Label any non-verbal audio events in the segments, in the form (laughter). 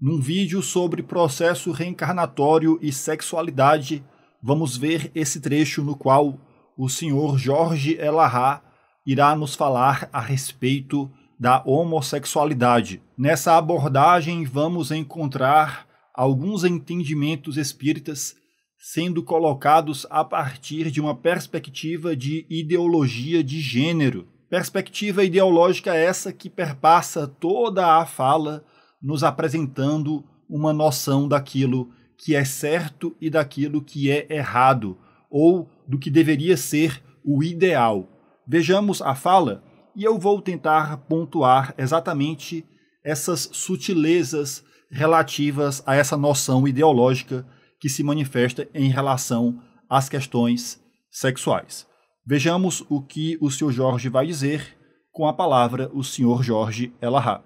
Num vídeo sobre processo reencarnatório e sexualidade, vamos ver esse trecho no qual o senhor Jorge Elahá irá nos falar a respeito da homossexualidade. Nessa abordagem, vamos encontrar alguns entendimentos espíritas sendo colocados a partir de uma perspectiva de ideologia de gênero. Perspectiva ideológica essa que perpassa toda a fala nos apresentando uma noção daquilo que é certo e daquilo que é errado, ou do que deveria ser o ideal. Vejamos a fala e eu vou tentar pontuar exatamente essas sutilezas relativas a essa noção ideológica que se manifesta em relação às questões sexuais. Vejamos o que o Sr. Jorge vai dizer com a palavra o Sr. Jorge Elahá.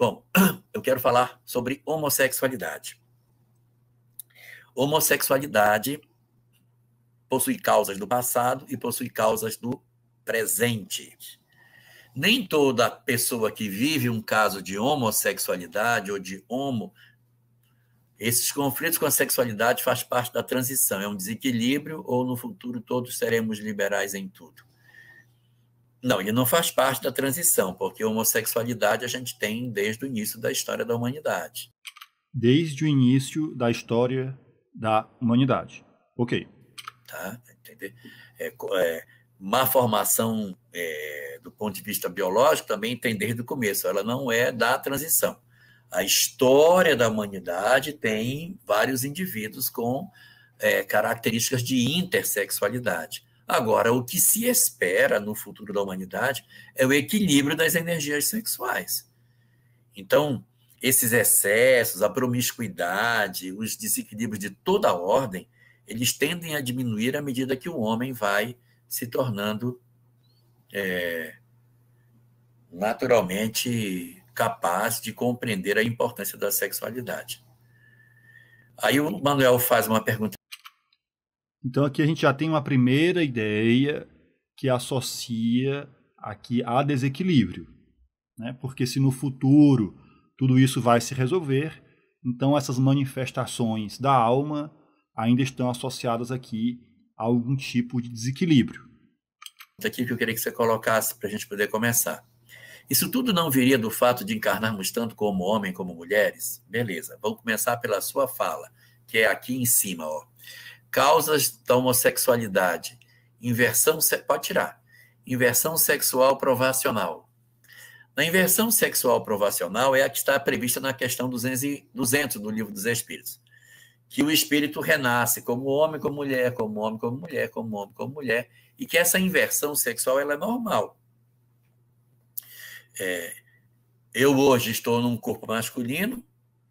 Bom, (clears throat) eu quero falar sobre homossexualidade. Homossexualidade possui causas do passado e possui causas do presente. Nem toda pessoa que vive um caso de homossexualidade ou de homo esses conflitos com a sexualidade faz parte da transição, é um desequilíbrio ou no futuro todos seremos liberais em tudo. Não, ele não faz parte da transição, porque a homossexualidade a gente tem desde o início da história da humanidade. Desde o início da história da humanidade. Ok. Tá, entender. É, é, má formação é, do ponto de vista biológico também tem desde o começo, ela não é da transição. A história da humanidade tem vários indivíduos com é, características de intersexualidade Agora, o que se espera no futuro da humanidade é o equilíbrio das energias sexuais. Então, esses excessos, a promiscuidade, os desequilíbrios de toda ordem, eles tendem a diminuir à medida que o homem vai se tornando é, naturalmente capaz de compreender a importância da sexualidade. Aí o Manuel faz uma pergunta então aqui a gente já tem uma primeira ideia que associa aqui a desequilíbrio, né? Porque se no futuro tudo isso vai se resolver, então essas manifestações da alma ainda estão associadas aqui a algum tipo de desequilíbrio. Tá aqui que eu queria que você colocasse para a gente poder começar. Isso tudo não viria do fato de encarnarmos tanto como homem como mulheres? Beleza, vamos começar pela sua fala, que é aqui em cima, ó. Causas da homossexualidade. Inversão, pode tirar. Inversão sexual provacional. Na inversão sexual provacional é a que está prevista na questão 200, do Livro dos Espíritos. Que o espírito renasce como homem, como mulher, como homem, como mulher, como homem, como mulher. E que essa inversão sexual ela é normal. É, eu hoje estou num corpo masculino,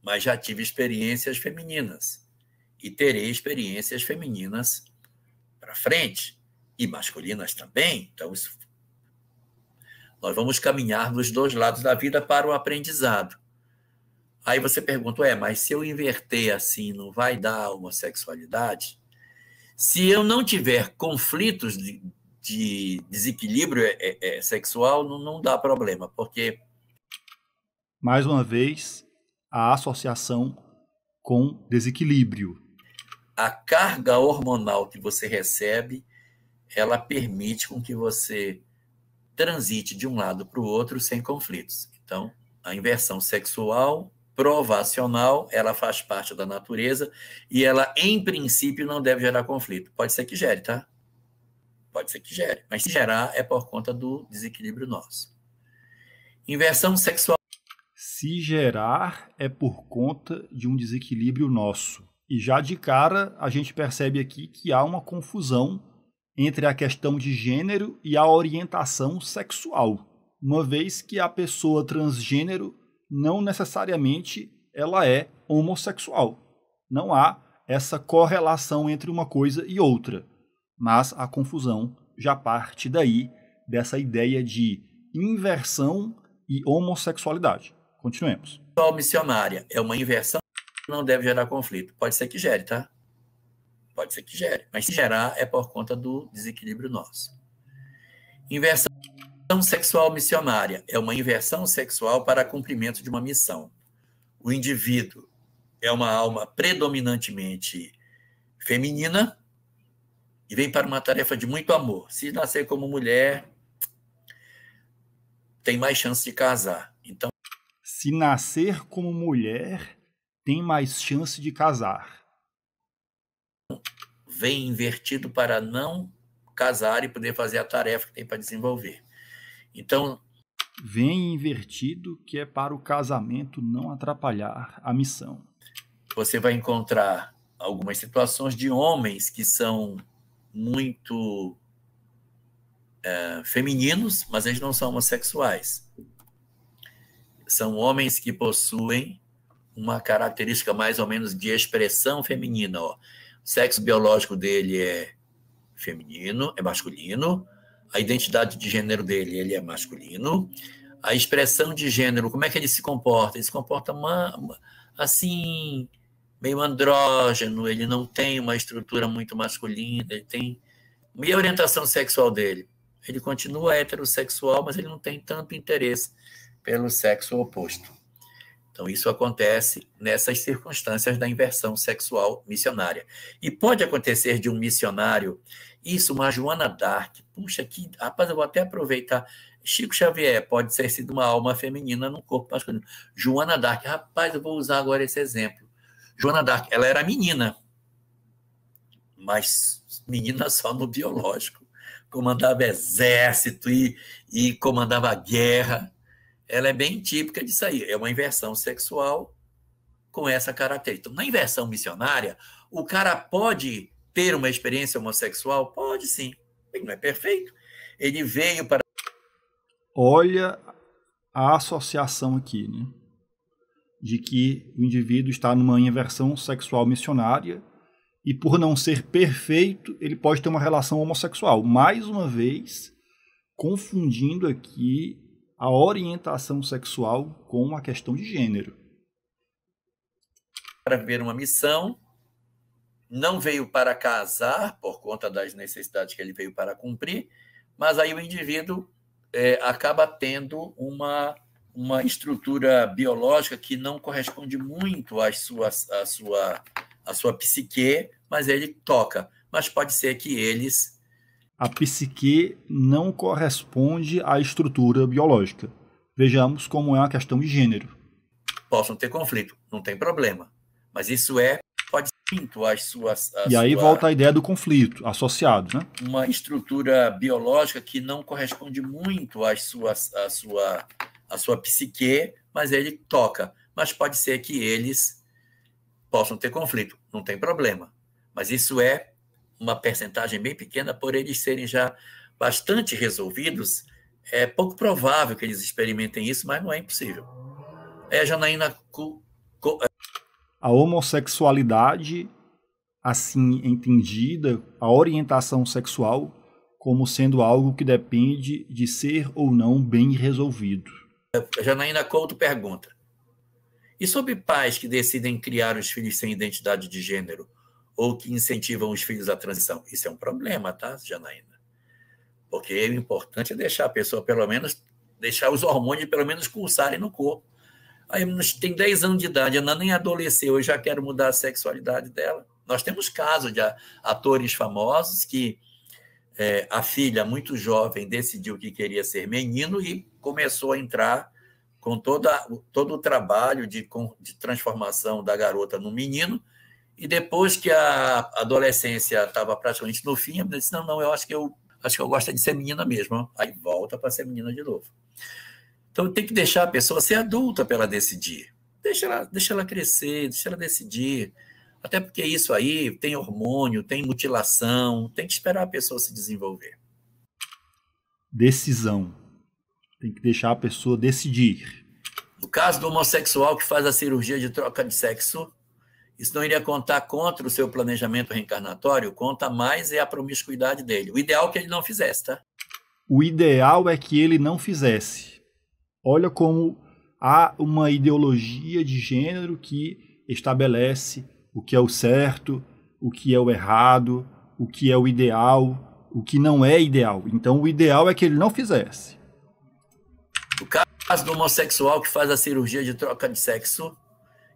mas já tive experiências femininas e terei experiências femininas para frente e masculinas também. Então, isso, nós vamos caminhar dos dois lados da vida para o aprendizado. Aí você pergunta, é, mas se eu inverter assim, não vai dar homossexualidade? Se eu não tiver conflitos de, de desequilíbrio é, é, é sexual, não, não dá problema, porque. Mais uma vez, a associação com desequilíbrio a carga hormonal que você recebe, ela permite com que você transite de um lado para o outro sem conflitos. Então, a inversão sexual provacional, ela faz parte da natureza e ela, em princípio, não deve gerar conflito. Pode ser que gere, tá? Pode ser que gere, mas se gerar é por conta do desequilíbrio nosso. Inversão sexual. Se gerar é por conta de um desequilíbrio nosso. E já de cara, a gente percebe aqui que há uma confusão entre a questão de gênero e a orientação sexual, uma vez que a pessoa transgênero não necessariamente ela é homossexual. Não há essa correlação entre uma coisa e outra, mas a confusão já parte daí dessa ideia de inversão e homossexualidade. Continuemos. Missionária é uma inversão não deve gerar conflito. Pode ser que gere, tá? Pode ser que gere. Mas se gerar, é por conta do desequilíbrio nosso. Inversão sexual missionária é uma inversão sexual para cumprimento de uma missão. O indivíduo é uma alma predominantemente feminina e vem para uma tarefa de muito amor. Se nascer como mulher, tem mais chance de casar. Então, se nascer como mulher, tem mais chance de casar. Vem invertido para não casar e poder fazer a tarefa que tem para desenvolver. Então. Vem invertido, que é para o casamento não atrapalhar a missão. Você vai encontrar algumas situações de homens que são muito é, femininos, mas eles não são homossexuais. São homens que possuem uma característica mais ou menos de expressão feminina. Ó. O sexo biológico dele é feminino, é masculino. A identidade de gênero dele, ele é masculino. A expressão de gênero, como é que ele se comporta? Ele se comporta uma, uma, assim, meio andrógeno, ele não tem uma estrutura muito masculina, ele tem. E a orientação sexual dele? Ele continua heterossexual, mas ele não tem tanto interesse pelo sexo oposto. Então, isso acontece nessas circunstâncias da inversão sexual missionária. E pode acontecer de um missionário, isso, uma Joana Dark, puxa, que, rapaz, eu vou até aproveitar. Chico Xavier pode ser sido uma alma feminina no corpo masculino. Joana Dark, rapaz, eu vou usar agora esse exemplo. Joana Dark, ela era menina, mas menina só no biológico. Comandava exército e, e comandava guerra ela é bem típica disso aí. É uma inversão sexual com essa característica. Então, na inversão missionária, o cara pode ter uma experiência homossexual? Pode sim. Ele não é perfeito. Ele veio para. Olha a associação aqui, né? De que o indivíduo está numa inversão sexual missionária e, por não ser perfeito, ele pode ter uma relação homossexual. Mais uma vez, confundindo aqui a orientação sexual com a questão de gênero. Para ver uma missão, não veio para casar, por conta das necessidades que ele veio para cumprir, mas aí o indivíduo é, acaba tendo uma, uma estrutura biológica que não corresponde muito à sua, à sua, à sua psique, mas ele toca. Mas pode ser que eles a psique não corresponde à estrutura biológica. Vejamos como é a questão de gênero. Possam ter conflito, não tem problema. Mas isso é, pode ser as suas. A e aí sua, volta a ideia do conflito associado, né? Uma estrutura biológica que não corresponde muito às suas, à sua, à sua psique, mas ele toca. Mas pode ser que eles possam ter conflito, não tem problema. Mas isso é uma percentagem bem pequena, por eles serem já bastante resolvidos, é pouco provável que eles experimentem isso, mas não é impossível. É Janaína. É. a homossexualidade, assim entendida, a orientação sexual, como sendo algo que depende de ser ou não bem resolvido. A é, Janaína Couto pergunta: E sobre pais que decidem criar os filhos sem identidade de gênero? ou que incentivam os filhos à transição. Isso é um problema, tá, Janaína? Porque o importante é deixar a pessoa, pelo menos, deixar os hormônios, pelo menos, cursarem no corpo. Aí tem 10 anos de idade, ela nem adolesceu, eu já quero mudar a sexualidade dela. Nós temos casos de atores famosos que é, a filha, muito jovem, decidiu que queria ser menino e começou a entrar com toda, todo o trabalho de, de transformação da garota no menino, e depois que a adolescência estava praticamente no fim, eu disse: não, não, eu acho que eu acho que eu gosto é de ser menina mesmo. Aí volta para ser menina de novo. Então tem que deixar a pessoa ser adulta para ela decidir. Deixa ela, deixa ela crescer, deixa ela decidir. Até porque isso aí tem hormônio, tem mutilação, tem que esperar a pessoa se desenvolver. Decisão. Tem que deixar a pessoa decidir. No caso do homossexual que faz a cirurgia de troca de sexo, isso não iria contar contra o seu planejamento reencarnatório, conta mais é a promiscuidade dele. O ideal é que ele não fizesse, tá? O ideal é que ele não fizesse. Olha como há uma ideologia de gênero que estabelece o que é o certo, o que é o errado, o que é o ideal, o que não é ideal. Então, o ideal é que ele não fizesse. O caso do homossexual que faz a cirurgia de troca de sexo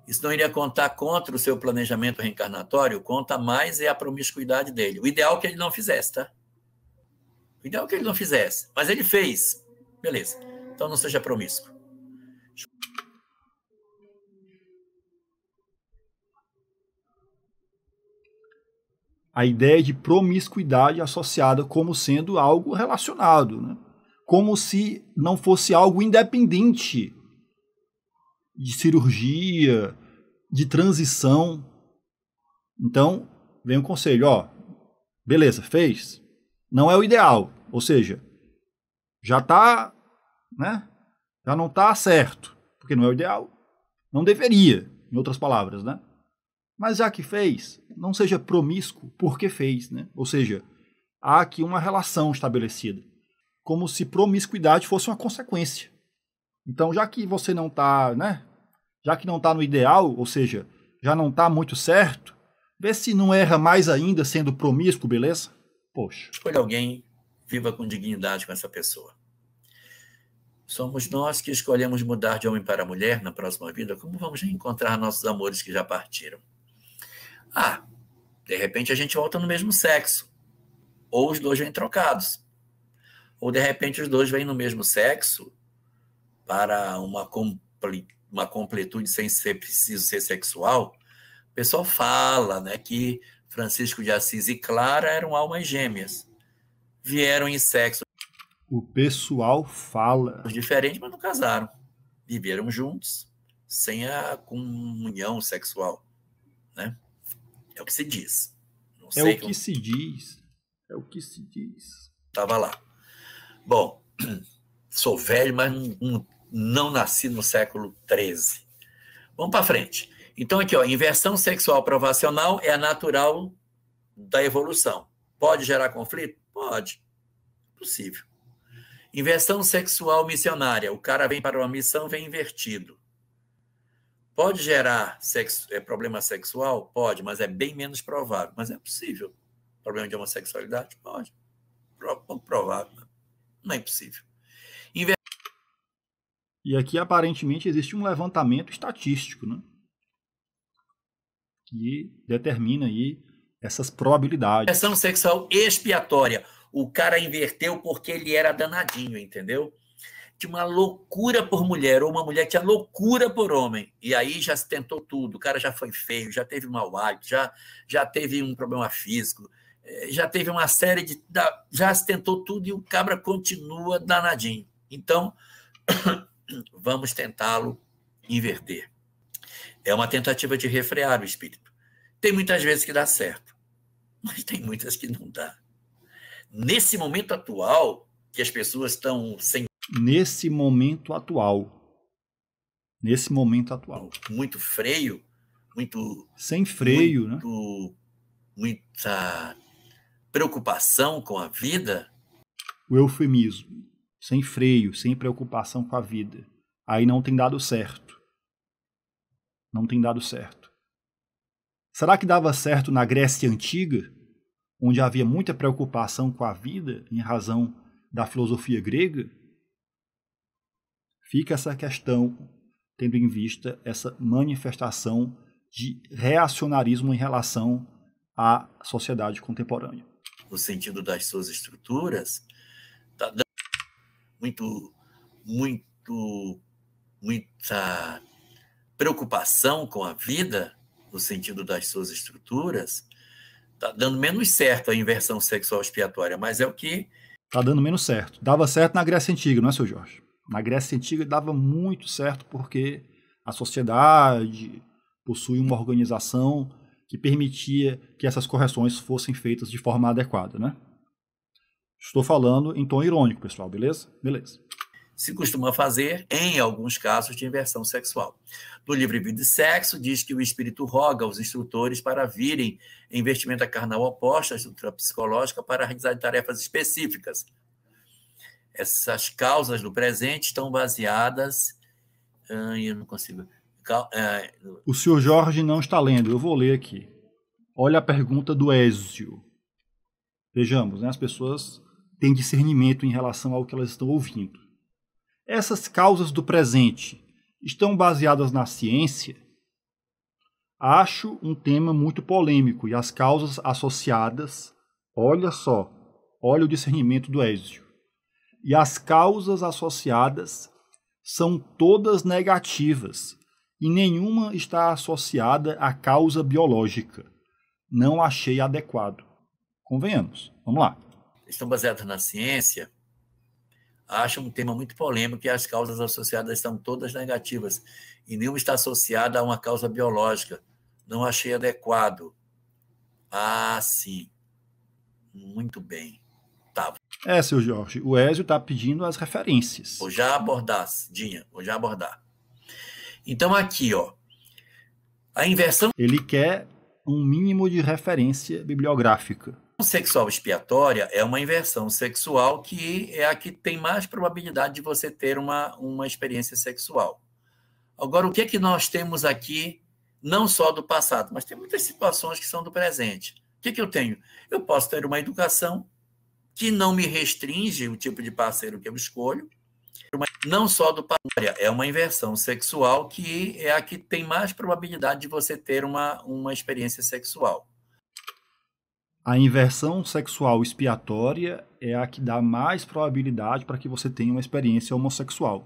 isso não iria contar contra o seu planejamento reencarnatório, conta mais é a promiscuidade dele. O ideal é que ele não fizesse, tá? O ideal é que ele não fizesse, mas ele fez. Beleza. Então não seja promíscuo. a ideia de promiscuidade associada como sendo algo relacionado, né? como se não fosse algo independente de cirurgia, de transição. Então, vem o um conselho, ó, beleza, fez. Não é o ideal, ou seja, já tá, né? Já não tá certo, porque não é o ideal. Não deveria, em outras palavras, né? Mas já que fez, não seja promíscuo porque fez, né? Ou seja, há aqui uma relação estabelecida, como se promiscuidade fosse uma consequência. Então, já que você não está, né? Já que não está no ideal, ou seja, já não está muito certo, vê se não erra mais ainda sendo promíscuo, beleza? Poxa. Escolha alguém, viva com dignidade com essa pessoa. Somos nós que escolhemos mudar de homem para mulher na próxima vida. Como vamos reencontrar nossos amores que já partiram? Ah, de repente a gente volta no mesmo sexo. Ou os dois vêm trocados. Ou de repente os dois vêm no mesmo sexo para uma, compli, uma completude sem ser preciso ser sexual, o pessoal fala né, que Francisco de Assis e Clara eram almas gêmeas. Vieram em sexo. O pessoal fala. Diferente, mas não casaram. Viveram juntos, sem a comunhão sexual. Né? É o que se diz. Não é o que como... se diz. É o que se diz. Estava lá. Bom, (clears throat) sou velho, mas não, não não nasci no século XIII. Vamos para frente. Então, aqui, ó, inversão sexual provacional é natural da evolução. Pode gerar conflito? Pode. Possível. Inversão sexual missionária. O cara vem para uma missão, vem invertido. Pode gerar sexo, é, problema sexual? Pode, mas é bem menos provável. Mas é possível. Problema de homossexualidade? Pode. Pro, provável. Não é impossível. E aqui aparentemente existe um levantamento estatístico, né? que determina aí essas probabilidades. Ação sexual expiatória. O cara inverteu porque ele era danadinho, entendeu? Tinha uma loucura por mulher, ou uma mulher tinha loucura por homem. E aí já se tentou tudo. O cara já foi feio, já teve mau hálito, já, já teve um problema físico, eh, já teve uma série de. Já se tentou tudo e o cabra continua danadinho. Então, (coughs) vamos tentá-lo inverter. É uma tentativa de refrear o espírito. Tem muitas vezes que dá certo, mas tem muitas que não dá. Nesse momento atual, que as pessoas estão sem. Nesse momento atual. Nesse momento atual. Muito freio, muito. Sem freio, né? muito, né? Muita preocupação com a vida. O eufemismo sem freio, sem preocupação com a vida. Aí não tem dado certo. Não tem dado certo. Será que dava certo na Grécia Antiga, onde havia muita preocupação com a vida em razão da filosofia grega? Fica essa questão, tendo em vista essa manifestação de reacionarismo em relação à sociedade contemporânea. O sentido das suas estruturas está muito, muito, muita preocupação com a vida, no sentido das suas estruturas, está dando menos certo a inversão sexual expiatória, mas é o que. Está dando menos certo. Dava certo na Grécia Antiga, não é, seu Jorge? Na Grécia Antiga dava muito certo porque a sociedade possui uma organização que permitia que essas correções fossem feitas de forma adequada, né? Estou falando em tom irônico, pessoal, beleza? Beleza. Se costuma fazer em alguns casos de inversão sexual. No livro Vida e Sexo, diz que o espírito roga aos instrutores para virem em vestimenta carnal oposta à estrutura psicológica para realizar tarefas específicas. Essas causas do presente estão baseadas. Ah, eu não consigo. Cal... Ah, o senhor Jorge não está lendo, eu vou ler aqui. Olha a pergunta do Ézio. Vejamos, né? as pessoas têm discernimento em relação ao que elas estão ouvindo. Essas causas do presente estão baseadas na ciência? Acho um tema muito polêmico e as causas associadas, olha só, olha o discernimento do Ézio. E as causas associadas são todas negativas e nenhuma está associada à causa biológica. Não achei adequado. Convenhamos. Vamos lá estão baseadas na ciência, acham um tema muito polêmico que as causas associadas estão todas negativas e nenhuma está associada a uma causa biológica. Não achei adequado. Ah, sim. Muito bem. Tá. É, seu Jorge, o Ézio está pedindo as referências. Vou já abordar, Dinha, vou já abordar. Então, aqui, ó, a inversão... Ele quer um mínimo de referência bibliográfica sexual expiatória é uma inversão sexual que é a que tem mais probabilidade de você ter uma, uma experiência sexual. Agora, o que é que nós temos aqui, não só do passado, mas tem muitas situações que são do presente. O que, é que eu tenho? Eu posso ter uma educação que não me restringe o tipo de parceiro que eu escolho, não só do passado, é uma inversão sexual que é a que tem mais probabilidade de você ter uma, uma experiência sexual. A inversão sexual expiatória é a que dá mais probabilidade para que você tenha uma experiência homossexual.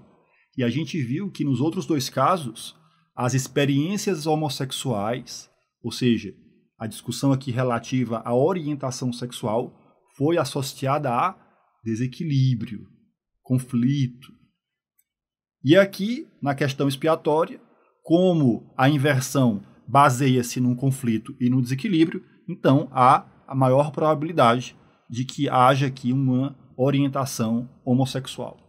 E a gente viu que nos outros dois casos, as experiências homossexuais, ou seja, a discussão aqui relativa à orientação sexual, foi associada a desequilíbrio, conflito. E aqui, na questão expiatória, como a inversão baseia-se num conflito e num desequilíbrio, então há a maior probabilidade de que haja aqui uma orientação homossexual.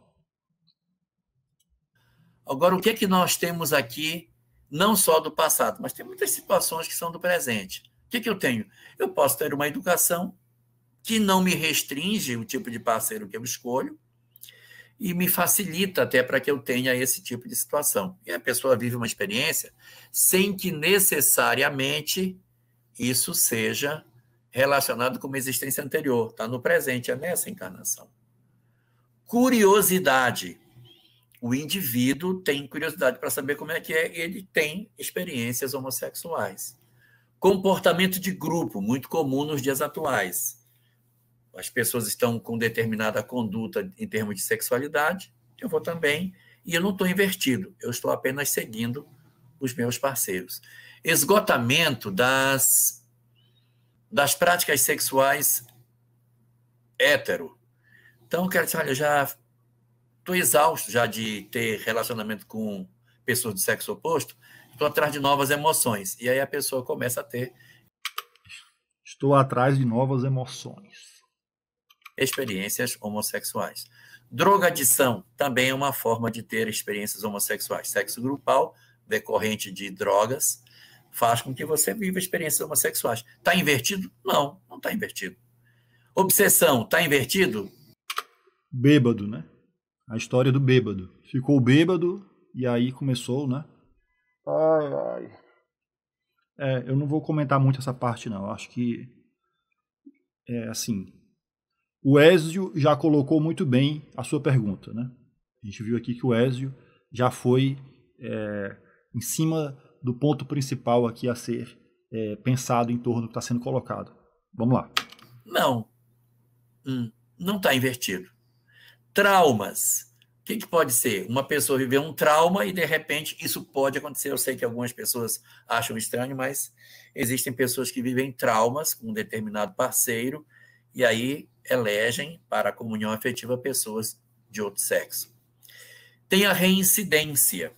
Agora, o que é que nós temos aqui, não só do passado, mas tem muitas situações que são do presente. O que, é que eu tenho? Eu posso ter uma educação que não me restringe o tipo de parceiro que eu escolho e me facilita até para que eu tenha esse tipo de situação. E a pessoa vive uma experiência sem que necessariamente isso seja relacionado com uma existência anterior, está no presente, é nessa encarnação. Curiosidade. O indivíduo tem curiosidade para saber como é que é, ele tem experiências homossexuais. Comportamento de grupo, muito comum nos dias atuais. As pessoas estão com determinada conduta em termos de sexualidade, eu vou também, e eu não estou invertido, eu estou apenas seguindo os meus parceiros. Esgotamento das das práticas sexuais hétero. Então, eu quero dizer, olha, já estou exausto já de ter relacionamento com pessoas de sexo oposto, estou atrás de novas emoções. E aí a pessoa começa a ter. Estou atrás de novas emoções. Experiências homossexuais. Drogadição também é uma forma de ter experiências homossexuais. Sexo grupal, decorrente de drogas, faz com que você viva experiências homossexuais. Está invertido? Não, não está invertido. Obsessão, está invertido? Bêbado, né? A história do bêbado. Ficou bêbado e aí começou, né? Ai, ai. É, eu não vou comentar muito essa parte, não. Eu acho que. É assim. O Ezio já colocou muito bem a sua pergunta, né? A gente viu aqui que o Ezio já foi é, em cima do ponto principal aqui a ser é, pensado em torno do que está sendo colocado. Vamos lá. Não. Hum, não está invertido. Traumas. O que, que pode ser? Uma pessoa viver um trauma e, de repente, isso pode acontecer. Eu sei que algumas pessoas acham estranho, mas existem pessoas que vivem traumas com um determinado parceiro e aí elegem para a comunhão afetiva pessoas de outro sexo. Tem a reincidência.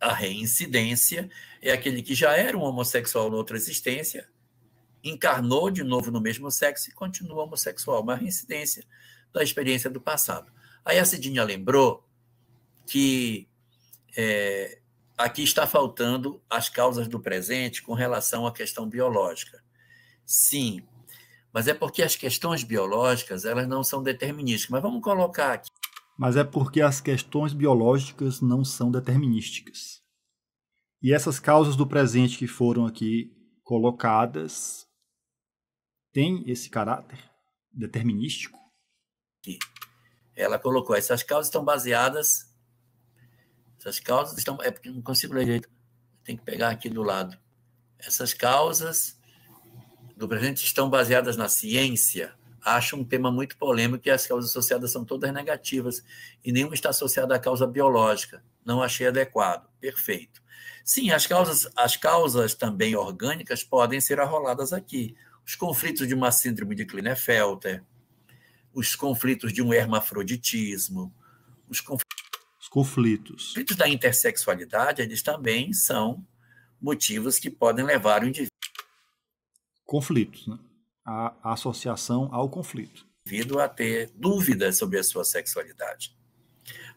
A reincidência é aquele que já era um homossexual noutra existência, encarnou de novo no mesmo sexo e continua homossexual. Uma reincidência da experiência do passado. Aí a Cidinha lembrou que é, aqui está faltando as causas do presente com relação à questão biológica. Sim, mas é porque as questões biológicas elas não são determinísticas. Mas vamos colocar aqui mas é porque as questões biológicas não são determinísticas. E essas causas do presente que foram aqui colocadas têm esse caráter determinístico? Ela colocou, essas causas estão baseadas. Essas causas estão. É porque não consigo ler direito. Tem que pegar aqui do lado. Essas causas do presente estão baseadas na ciência, acha um tema muito polêmico que as causas associadas são todas negativas e nenhuma está associada à causa biológica. Não achei adequado. Perfeito. Sim, as causas, as causas também orgânicas podem ser arroladas aqui. Os conflitos de uma síndrome de Klinefelter, os conflitos de um hermafroditismo, os conflitos, os conflitos. conflitos da intersexualidade, eles também são motivos que podem levar o indivíduo. Conflitos, né? a, associação ao conflito. Vindo a ter dúvidas sobre a sua sexualidade.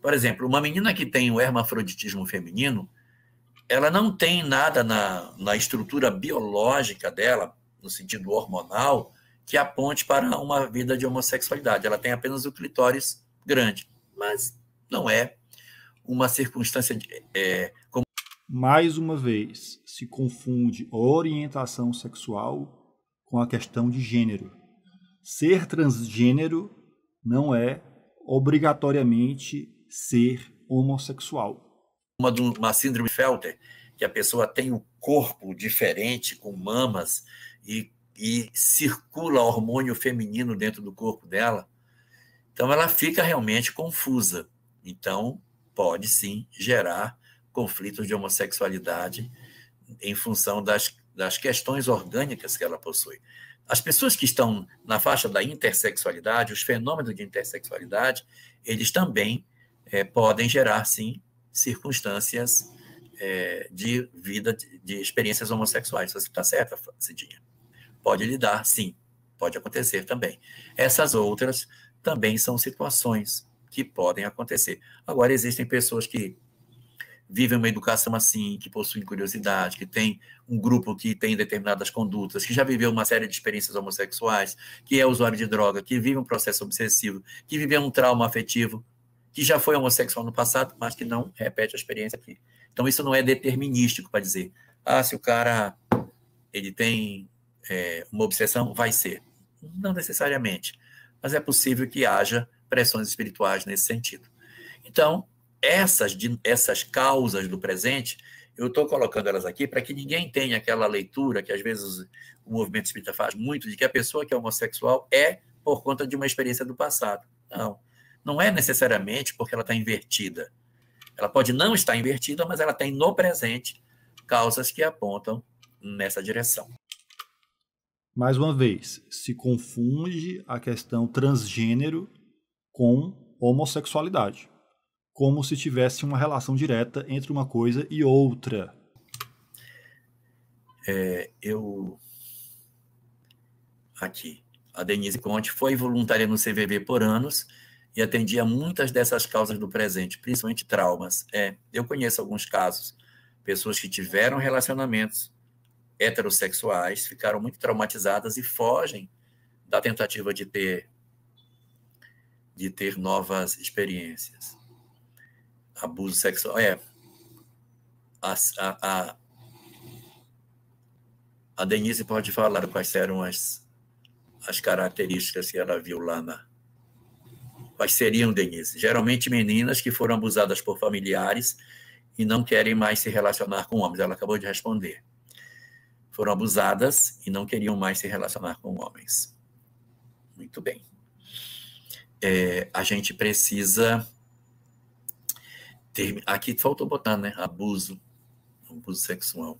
Por exemplo, uma menina que tem o hermafroditismo feminino, ela não tem nada na, na estrutura biológica dela, no sentido hormonal, que aponte para uma vida de homossexualidade. Ela tem apenas o clitóris grande, mas não é uma circunstância. De, é, como... Mais uma vez, se confunde orientação sexual com a questão de gênero. Ser transgênero não é obrigatoriamente ser homossexual. Uma, uma síndrome de Felter, que a pessoa tem um corpo diferente, com mamas, e, e circula hormônio feminino dentro do corpo dela, então ela fica realmente confusa. Então, pode sim gerar conflitos de homossexualidade em função das das questões orgânicas que ela possui. As pessoas que estão na faixa da intersexualidade, os fenômenos de intersexualidade, eles também é, podem gerar, sim, circunstâncias é, de vida, de, de, experiências homossexuais. Você está certa, Cidinha? Pode lidar, sim, pode acontecer também. Essas outras também são situações que podem acontecer. Agora, existem pessoas que vivem uma educação assim, que possuem curiosidade, que tem um grupo que tem determinadas condutas, que já viveu uma série de experiências homossexuais, que é usuário de droga, que vive um processo obsessivo, que viveu um trauma afetivo, que já foi homossexual no passado, mas que não repete a experiência aqui. Então, isso não é determinístico para dizer, ah, se o cara ele tem é, uma obsessão, vai ser. Não necessariamente, mas é possível que haja pressões espirituais nesse sentido. Então, essas, essas causas do presente, eu estou colocando elas aqui para que ninguém tenha aquela leitura que às vezes o movimento espírita faz muito, de que a pessoa que é homossexual é por conta de uma experiência do passado. Não. Não é necessariamente porque ela está invertida. Ela pode não estar invertida, mas ela tem no presente causas que apontam nessa direção. Mais uma vez, se confunde a questão transgênero com homossexualidade como se tivesse uma relação direta entre uma coisa e outra. É, eu. Aqui. A Denise Conte foi voluntária no CVB por anos e atendia muitas dessas causas do presente, principalmente traumas. É, eu conheço alguns casos. Pessoas que tiveram relacionamentos heterossexuais ficaram muito traumatizadas e fogem da tentativa de ter de ter novas experiências abuso sexual. É. A, a, a, a Denise pode falar quais eram as, as características que ela viu lá na. Quais seriam, Denise? Geralmente meninas que foram abusadas por familiares e não querem mais se relacionar com homens. Ela acabou de responder. Foram abusadas e não queriam mais se relacionar com homens. Muito bem. É, a gente precisa Aqui faltou botar, né? Abuso. Abuso sexual.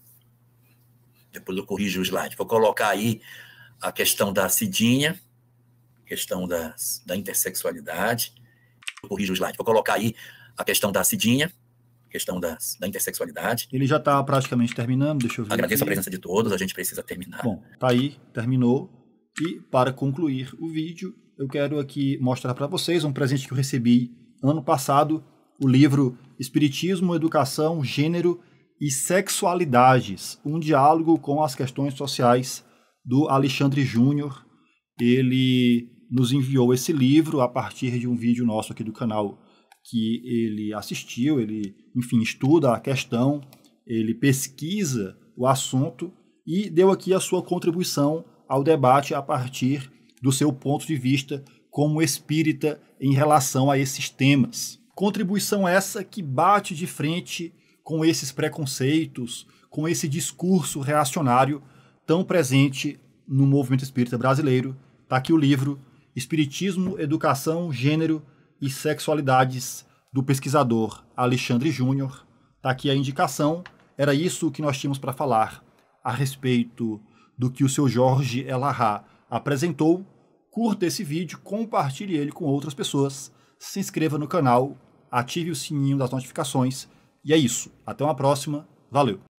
Depois eu corrijo o slide. Vou colocar aí a questão da cidinha, questão da, da intersexualidade. Eu corrijo o slide. Vou colocar aí a questão da cidinha, questão da, da intersexualidade. Ele já está praticamente terminando, deixa eu ver. Agradeço aqui. a presença de todos, a gente precisa terminar. Bom, tá aí, terminou. E para concluir o vídeo, eu quero aqui mostrar para vocês um presente que eu recebi ano passado o livro Espiritismo, Educação, Gênero e Sexualidades, um diálogo com as questões sociais do Alexandre Júnior. Ele nos enviou esse livro a partir de um vídeo nosso aqui do canal que ele assistiu, ele, enfim, estuda a questão, ele pesquisa o assunto e deu aqui a sua contribuição ao debate a partir do seu ponto de vista como espírita em relação a esses temas. Contribuição essa que bate de frente com esses preconceitos, com esse discurso reacionário tão presente no movimento espírita brasileiro. Está aqui o livro Espiritismo, Educação, Gênero e Sexualidades, do pesquisador Alexandre Júnior. Está aqui a indicação. Era isso que nós tínhamos para falar a respeito do que o seu Jorge Elahá apresentou. Curta esse vídeo, compartilhe ele com outras pessoas se inscreva no canal, ative o sininho das notificações. E é isso. Até uma próxima. Valeu!